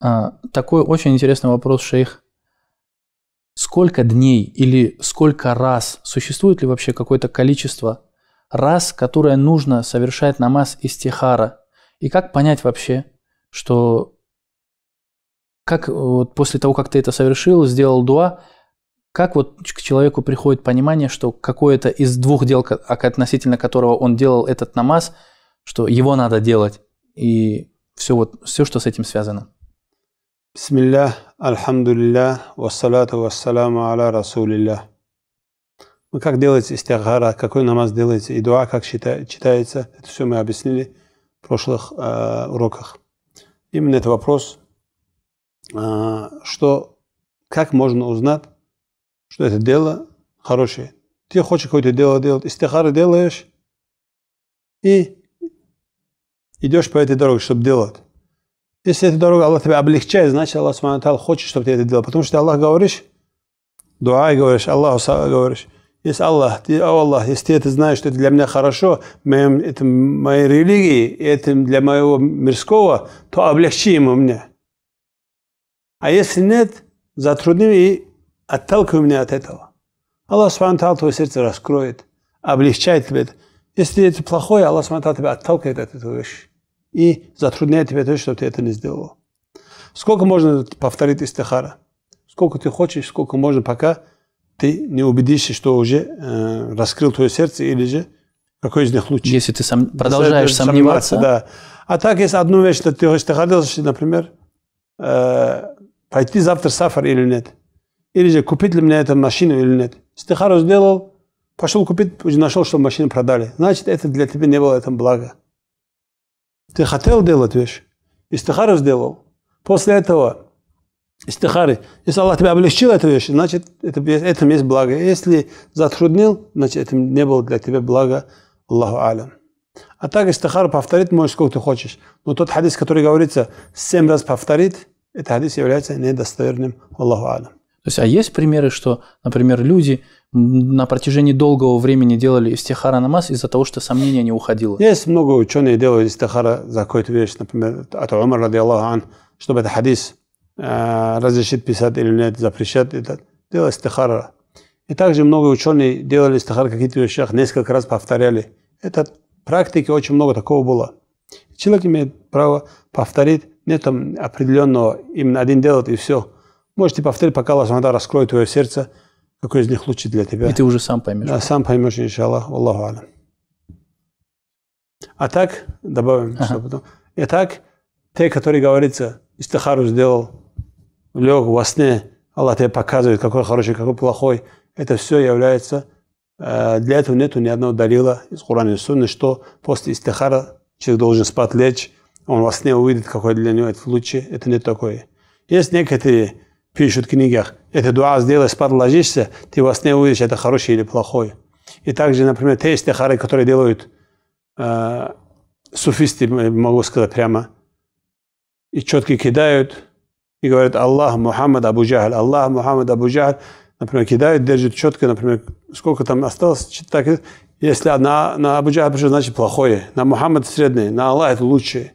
А, такой очень интересный вопрос, шейх. Сколько дней или сколько раз существует ли вообще какое-то количество раз, которое нужно совершать намаз из тихара? И как понять вообще, что как вот после того, как ты это совершил, сделал дуа, как вот к человеку приходит понимание, что какое-то из двух дел, а, относительно которого он делал этот намаз, что его надо делать, и все вот, все, что с этим связано? Bismillah, алхамдулилля, вассалату вассаламу аля расулилля. Ну, как делается истихара, какой намаз делается, и дуа, как читается, это все мы объяснили в прошлых э, уроках. Именно это вопрос, э, что, как можно узнать, что это дело хорошее. Ты хочешь какое-то дело делать, истихара делаешь, и идешь по этой дороге, чтобы делать. Если эта дорога Аллах тебя облегчает, значит Аллах Субтитры хочет, чтобы ты это делал. Потому что Аллах говоришь, дуа говоришь, Аллаху говоришь. Если Аллах, ты, о Аллах, если ты это знаешь, что это для меня хорошо, моим, это моей религии, это для моего мирского, то облегчи ему мне. А если нет, затрудни и отталкивай меня от этого. Аллах Субтитры твое сердце раскроет, облегчает тебе это. Если это плохое, Аллах Субтитры тебя отталкивает от этого вещи и затрудняет тебя то, что ты это не сделал. Сколько можно повторить истихара? Сколько ты хочешь, сколько можно, пока ты не убедишься, что уже э, раскрыл твое сердце или же какой из них лучше. Если ты сам, продолжаешь сомневаться. да. А так если одну вещь, что ты, ты хотел, например, э, пойти завтра сафар или нет. Или же купить ли мне эту машину или нет. Стихару сделал, пошел купить, нашел, что машину продали. Значит, это для тебя не было этом благо. Ты хотел делать вещь, истихару сделал. После этого истихары. Если Аллах тебя облегчил эту вещь, значит, это, это есть благо. Если затруднил, значит, это не было для тебя благо. Аллаху алям. А так истихару повторить можешь сколько ты хочешь. Но тот хадис, который говорится, семь раз повторит, этот хадис является недостоверным. Аллаху алям. То есть, а есть примеры, что, например, люди на протяжении долгого времени делали истихара намаз из-за того, что сомнения не уходило? Есть много ученых делают истихара за какую-то вещь, например, а от Умар, ради Аллаха, чтобы этот хадис э, разрешит писать или нет, запрещать, это, делал истихара. И также много ученые делали истихар какие-то вещи, несколько раз повторяли. Это практики очень много такого было. Человек имеет право повторить, нет там определенного, именно один делает и все – Можете повторить, пока Аллах Субхану раскроет твое сердце, какой из них лучше для тебя. И ты уже сам поймешь. Да, сам поймешь, иншаллах. Аллаху алям. А так, добавим, ага. что потом. И так, те, которые говорится, истахару сделал, лег во сне, Аллах тебе показывает, какой хороший, какой плохой. Это все является... Э, для этого нету ни одного далила из Курана и Сунны, что после истихара человек должен спать лечь, он во сне увидит, какой для него это лучше. Это не такое. Есть некоторые пишут в книгах. Это дуа сделаешь, спад ложишься, ты во сне увидишь, это хороший или плохой. И также, например, те истихары, которые делают э, суфисты, могу сказать прямо, и четко кидают, и говорят «Аллах Мухаммад Абу Джахаль», «Аллах Мухаммад Абу Джахаль», например, кидают, держат четко, например, сколько там осталось, так, если на, на Абу Джахаль пришел, значит плохое, на Мухаммад среднее, на Аллах это лучшее.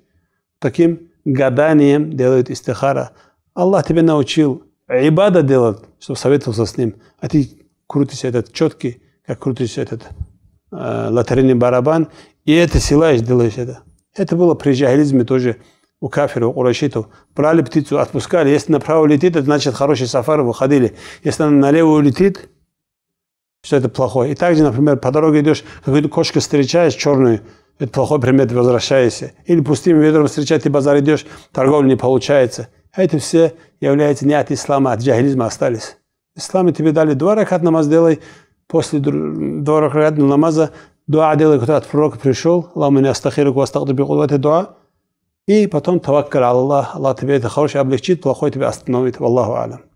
Таким гаданием делают истихара. Аллах тебя научил – ибада делать, чтобы советовался с ним. А ты крутишь этот четкий, как крутишь этот э, лотерейный барабан, и это силаешь, делаешь это. Это было при джахилизме тоже у кафиров, у курашитов. Брали птицу, отпускали. Если направо летит, это значит хороший сафар, выходили. Если она налево улетит, что это плохое. И также, например, по дороге идешь, какую-то кошку встречаешь черную, это плохой примет, возвращайся. Или пустым ветром встречать, ты базар идешь, торговля не получается. А это все является не от ислама, а от джахилизма остались. Исламе тебе дали два ракат намаз делай, после два ракат намаза дуа делай, кто от пророка пришел, Аллаху меня астахиру, астахду бигул, дуа. И потом таваккар Аллах, Аллах тебе это хорошее облегчит, плохое тебе остановит, Аллаху алям.